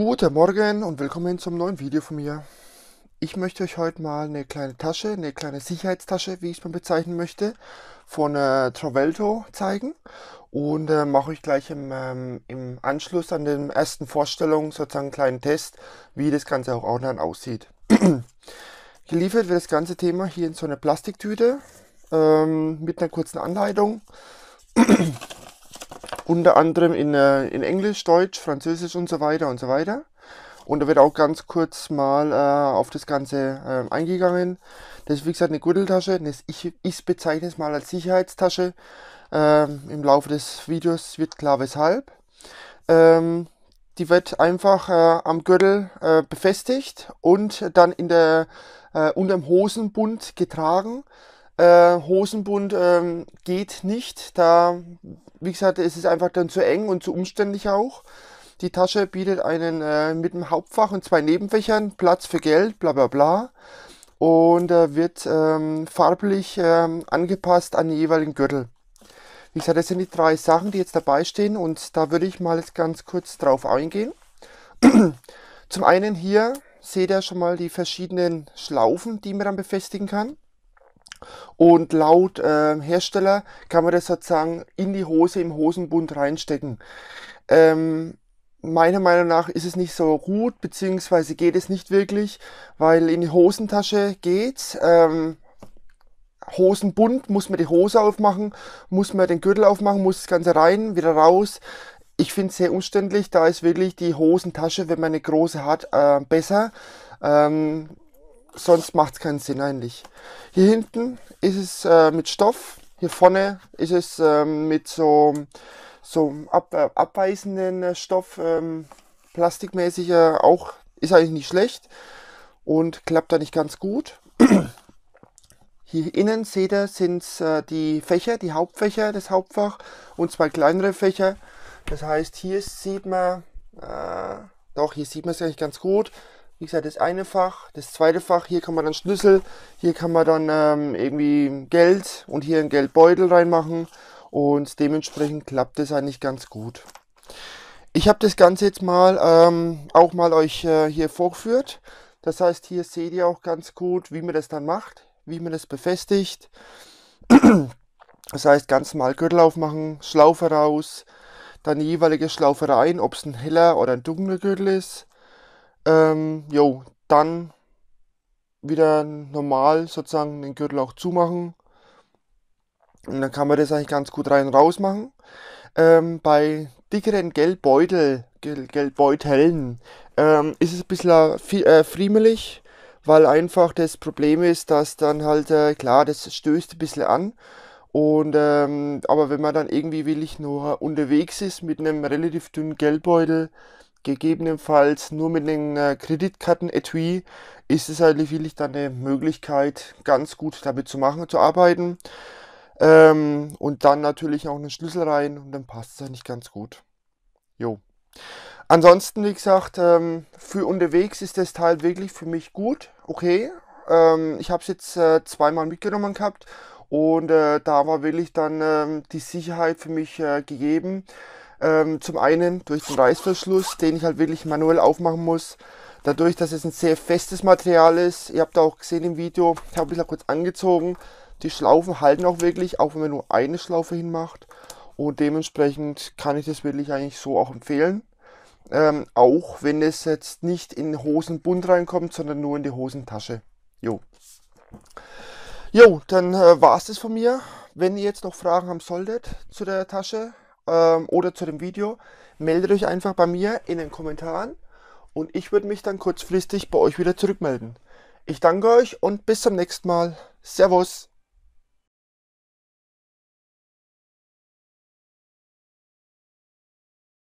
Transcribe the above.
Guten Morgen und willkommen zum neuen Video von mir. Ich möchte euch heute mal eine kleine Tasche, eine kleine Sicherheitstasche, wie ich es mal bezeichnen möchte, von äh, Travelto zeigen und äh, mache euch gleich im, ähm, im Anschluss an den ersten Vorstellungen sozusagen einen kleinen Test, wie das Ganze auch online aussieht. Geliefert wird das ganze Thema hier in so einer Plastiktüte ähm, mit einer kurzen Anleitung. unter anderem in, äh, in Englisch, Deutsch, Französisch und so weiter und so weiter. Und da wird auch ganz kurz mal äh, auf das Ganze äh, eingegangen. Das ist wie gesagt eine Gürteltasche. ich, ich bezeichne es mal als Sicherheitstasche. Ähm, Im Laufe des Videos wird klar weshalb. Ähm, die wird einfach äh, am Gürtel äh, befestigt und dann in der, äh, unter dem Hosenbund getragen. Äh, Hosenbund ähm, geht nicht. Da, wie gesagt, es ist einfach dann zu eng und zu umständlich auch. Die Tasche bietet einen äh, mit dem Hauptfach und zwei Nebenfächern Platz für Geld, bla bla bla. Und äh, wird ähm, farblich ähm, angepasst an den jeweiligen Gürtel. Wie gesagt, das sind die drei Sachen, die jetzt dabei stehen und da würde ich mal jetzt ganz kurz drauf eingehen. Zum einen hier seht ihr schon mal die verschiedenen Schlaufen, die man dann befestigen kann. Und laut äh, Hersteller kann man das sozusagen in die Hose im Hosenbund reinstecken. Ähm, meiner Meinung nach ist es nicht so gut, beziehungsweise geht es nicht wirklich, weil in die Hosentasche geht's. Ähm, Hosenbund muss man die Hose aufmachen, muss man den Gürtel aufmachen, muss das Ganze rein, wieder raus. Ich finde es sehr umständlich, da ist wirklich die Hosentasche, wenn man eine große hat, äh, besser. Ähm, sonst macht es keinen Sinn eigentlich. Hier hinten ist es äh, mit Stoff, hier vorne ist es ähm, mit so, so ab, äh, abweisenden äh, Stoff, ähm, plastikmäßig äh, auch, ist eigentlich nicht schlecht und klappt da nicht ganz gut. Hier innen seht ihr, sind äh, die Fächer, die Hauptfächer, des Hauptfach und zwei kleinere Fächer. Das heißt, hier sieht man, äh, doch, hier sieht man es eigentlich ganz gut. Wie gesagt, das eine Fach, das zweite Fach, hier kann man dann Schlüssel, hier kann man dann ähm, irgendwie Geld und hier einen Geldbeutel reinmachen und dementsprechend klappt das eigentlich ganz gut. Ich habe das Ganze jetzt mal ähm, auch mal euch äh, hier vorgeführt. Das heißt, hier seht ihr auch ganz gut, wie man das dann macht, wie man das befestigt. Das heißt, ganz normal Gürtel aufmachen, Schlaufe raus, dann die jeweilige Schlaufe rein, ob es ein heller oder ein dunkler Gürtel ist. Ähm, jo, dann wieder normal sozusagen den Gürtel auch zumachen. Und dann kann man das eigentlich ganz gut rein und raus machen. Ähm, bei dickeren Geldbeutel, Gel Geldbeuteln ähm, ist es ein bisschen viel, äh, äh, friemelig, weil einfach das Problem ist, dass dann halt, äh, klar, das stößt ein bisschen an. Und ähm, aber wenn man dann irgendwie willig nur unterwegs ist mit einem relativ dünnen Geldbeutel, gegebenenfalls nur mit einem äh, Kreditkarten-Etui ist es halt wirklich dann eine Möglichkeit, ganz gut damit zu machen, zu arbeiten. Ähm, und dann natürlich auch einen Schlüssel rein und dann passt es eigentlich ganz gut. Jo. Ansonsten, wie gesagt, ähm, für unterwegs ist das Teil wirklich für mich gut. Okay. Ähm, ich habe es jetzt äh, zweimal mitgenommen gehabt und äh, da war wirklich dann ähm, die Sicherheit für mich äh, gegeben. Ähm, zum einen durch den Reißverschluss, den ich halt wirklich manuell aufmachen muss. Dadurch, dass es ein sehr festes Material ist, ihr habt auch gesehen im Video, ich habe mich da kurz angezogen. Die Schlaufen halten auch wirklich, auch wenn man nur eine Schlaufe hinmacht. Und dementsprechend kann ich das wirklich eigentlich so auch empfehlen. Ähm, auch wenn es jetzt nicht in den Hosenbund reinkommt, sondern nur in die Hosentasche. Jo. Jo, dann äh, war es das von mir. Wenn ihr jetzt noch Fragen haben solltet zu der Tasche, ähm, oder zu dem Video, meldet euch einfach bei mir in den Kommentaren und ich würde mich dann kurzfristig bei euch wieder zurückmelden. Ich danke euch und bis zum nächsten Mal. Servus.